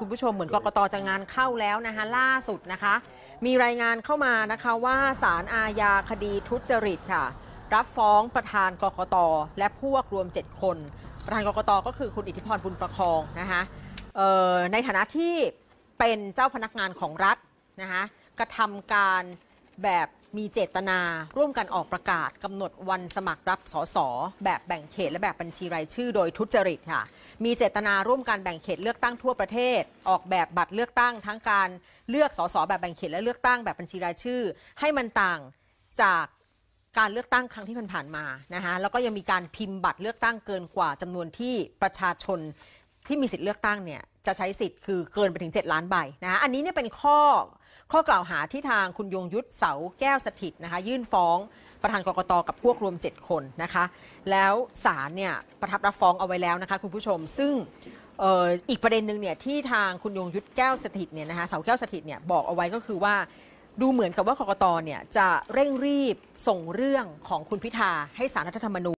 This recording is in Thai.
คุณผู้ชมเหมือนกรกตจะงานเข้าแล้วนะคะล่าสุดนะคะ มีรายงานเข้ามานะคะ ว่าสารอาญาคดีทุจริตค่ะรับฟ้องประธานกรกต และพวกรวม 7 คน ประธานกรกต ก็คือคุณอิทธิพรบุญประคองนะคะในฐานะที่เป็นเจ้าพนักงานของรัฐ นะคะกระทำการแบบ มีเจตนาร่วมกันออกประกาศ กำหนดวันสมัครรับสสแบบแบ่งเขตและแบบบัญชีรายชื่อโดยทุจริตค่ะมีเจตนาร่วมกันแบ่งเขตเลือกตั้งทั่วประเทศ ออกแบบบัตรเลือกตั้งทั้งการเลือกสสแบบแบ่งเขตและเลือกตั้ง แบบบัญชีรายชื่อ ให้มันต่างจากการเลือกตั้งครั้งที่ผ่านมานะคะแล้วก็ยังมีการพิมพ์บัตรเลือกตั้งเกินกว่าจำนวนที่ประชาชนที่มีสิทธิ์เลือกตั้งเนี่ยจะใช้สิทธิ์คือเกินไปถึง7ล้านใบนะอันนี้เนี่ยเป็นข้อข้อกล่าวหาที่ทางคุณยงยุทธเสาแก้วสถิตนะคะยื่นฟ้องประธานกรกต กับพวกรวม 7 คนนะคะแล้วศาลเนี่ยประทับรับฟ้องเอาไว้แล้วนะคะคุณผู้ชมซึ่งอีกประเด็นหนึ่งเนี่ยที่ทางคุณยงยุทธแก้วสถิตเนี่ยนะคะเสาแก้วสถิตเนี่ยบอกเอาไว้ก็คือว่า ดูเหมือนกับว่ากรกตเนี่ยจะเร่งรีบส่งเรื่องของคุณพิธาให้สารรัฐธรรมนูญ